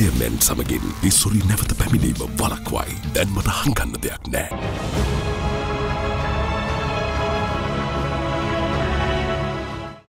නිර්දය මෙන් සමගින් ඉස්සුරි නැවත පැමිණීම වලක්වයි දැන්මට හංකන්න දෙයක් නෑ.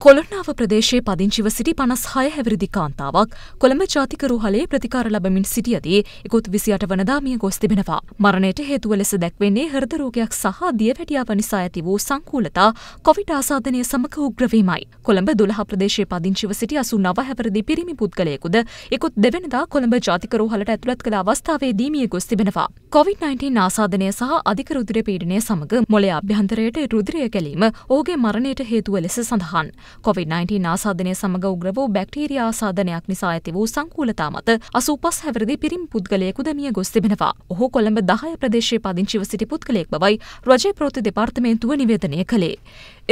කොළොන්නාව ප්‍රදේශයේ පදිංචිව සිටි පනස් හය හැවිරිදි කාන්තාවක් කොළඹ ජාතික රෝහලේ ප්‍රතිකාර ලබමින් සිටියදී එකුත් විසියට වනදා මිය ගොස් තිබෙනවා. මරණයට හේතුව ලෙස දැක්වෙන්නේ හෘද රෝගයක් සහ දියවැටියාව නිසා ඇති වූ සංකූලතා කොවිඩ් ආසාදනය සමග උග්‍රවීමයි. කොළඹ දොළහ ප්‍රදේශයේ පදිංචිව සිටි 89 හැවිරිදි පිරිමි පුද්ගලයෙකුද එකුත් දෙවෙනිදා කොළඹ ජාතික රෝහලට ඇතුළත් කළ අවස්ථාවේදී මිය ගොස් තිබෙනවා. කොවිඩ්-19 ආසාදනය සහ අධික රුධිර පීඩනය සමග මොළයේ අභ්‍යන්තරයට රුධිරය ගැලීම ඔහුගේ මරණයට හේතුව ලෙස සඳහන්. කොවිD-19 ආසාධනය සමඟ උග්‍ර වූ බැක්ටීරිය ආසාධනයක් නිසා ඇති වූ සංකූලතා මත අසූපස් හැවරදි පිරිම් පුද්ගලයෙකුද මිය ගොස් තිබෙනවා. ඔහු කොළඹ දහය ප්‍රදේශයේ පදිංචිව සිටි පුද්ගලයෙක් බවයි රජය ප්‍රෝති දෙපාර්තමේන්තුව නිවේදනය කළේ.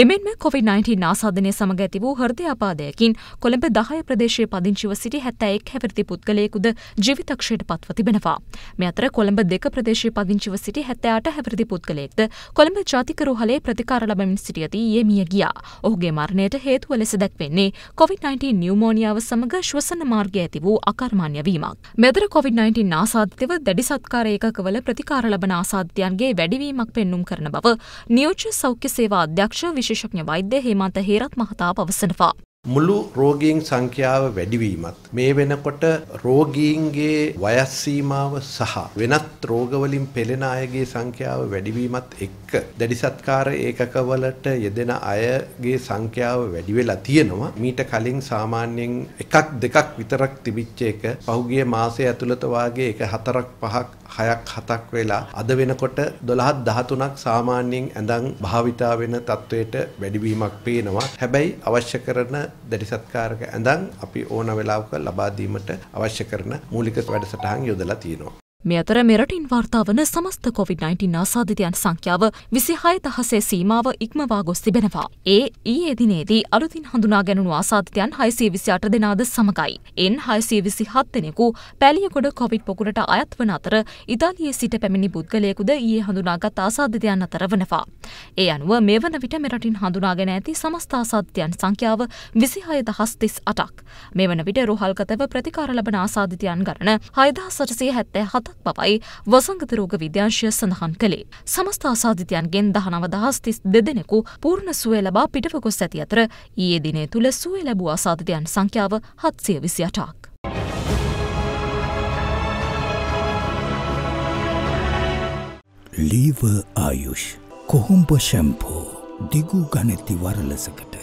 එමෙන්ම කොවි-19 ආසාධනය සමග ඇති වූ හෘද අපාදයකින් කොළඹ දහය ප්‍රදේශයේ පදිංචිව සිටි හැත්තැයෙක් හැවරති පුද්ගලයෙකුද ජීවිතක්ෂයට පත්ව තිබෙනවා. මෙ අතර කොළඹ දෙක ප්‍රදේශයේ පදිංචිව සිටි හැත්තෑට හැවරදි පුද්ගලයෙක්ද කොළඹ ජාතික රෝහලේ ප්‍රතිකාර ලබමින් සිටියදී යෙමිය ගියා. ඔහුගේ මරණයට හේතුව ලෙස දැක්වෙන්නේ කොවි-19 නියුමෝනියාව සමග ශ්වසන මාර්ගය ඇති වූ අකර්මාන්‍ය වීමක්. මෙතර කොවි-19 ආසාධිතව දැඩි සත්කාර ඒකකවල ප්‍රතිකාර ලබන ආසාධිතයන්ගේ වැඩිවීමක් පෙන්눔 කරන බව නියෝජ්‍ය සෞඛ්‍ය සේවා අධ්‍යක්ෂ විශේෂඥ වෛද්‍ය හේමන්ත හේරත් මහතා පවසනවා. මුළු රෝගීන් සංඛ්‍යාව වැඩිවීමත් මේ වෙනකොට රෝගීන්ගේ වයස් සීමාව සහ වෙනත් රෝගවලින් පෙළෙන අයගේ සංඛ්‍යාව වැඩිවීමත් එක්ක දැඩිසත්කාර ඒකකවලට යෙදෙන අයගේ සංඛ්‍යාව වැඩි වෙලා තියෙනවා මීට කලින් සාමාන්‍යයෙන් එකක් දෙකක් විතරක් තිබිච්ච එක පහුගිය මාසය ඇතුළත වාගේ එක හතරක් පහක් හයක් හතක් වෙලා අද වෙනකොට 12 13ක් සාමාන්‍යයෙන් ඇඳන් භාවිතා වෙන තත්වයට වැඩිවීමක් පේනවා. හැබැයි අවශ්‍ය කරන දැඩි සත්කාරක ඇඳන් අපි ඕන වෙලාවක ලබා දීමට අවශ්‍ය කරන මූලික වැඩසටහන් යොදලා තියෙනවා. මේ අතර මෙරටින් වාර්තාාවන සමස්ත COොVID-19 ආසාධිතයන් සංඛ්‍යාව විසිහය දහසේ සීමාව ඉක්මවා ගොස් තිබෙනවා. ඒ ඒ එදිනේදී අලුතින් හඳුනා ගැනුණු ආසාධිතයන් හයිසේ විසියාට දෙනාද සමඟයි. එන් හයිසේ විසි හත් දෙනෙකු පැලියකොඩ කොවිඩ් පොකුට අයත් වන අතර ඉතාලියේ සිට පැමිණි පුද්ගලයෙකුද ඒ හඳුනාගත් ආසාධිතයන් අතර වනවා. ඒ අනුව මේ වන විට මෙරටින් හඳුනාගෙන ඇති සමස්ථාසාධ්‍යයන් සංඛ්‍යාව විසිහය දහස් තිස් අටක්. මේ වන විට රොහල්ගතව ප්‍රතිකාර ලබන ආසාධිතයන් ගරන හයදහ සටසය හැත්තෑ හතක් දෙකක් බවයි වසංගත රෝග විද්‍යාංශය සඳහන් කළේ. සමස්ථ ආසාධිතයන්ගෙන් දහනව දහස් තිස් දෙදෙනෙකු පූර්ණ සුවය ලබා පිටව ගොස් ඇති අතර ඊයේ දිනය තුළ සුවය ලැබූ ආසාධිතයන් සංඛ්‍යාව හත්සිය විසි අටක්. ලීව ආයුෂ් කොහොම්ප ශැම්පෝ දිගු ගණැති වරලසකට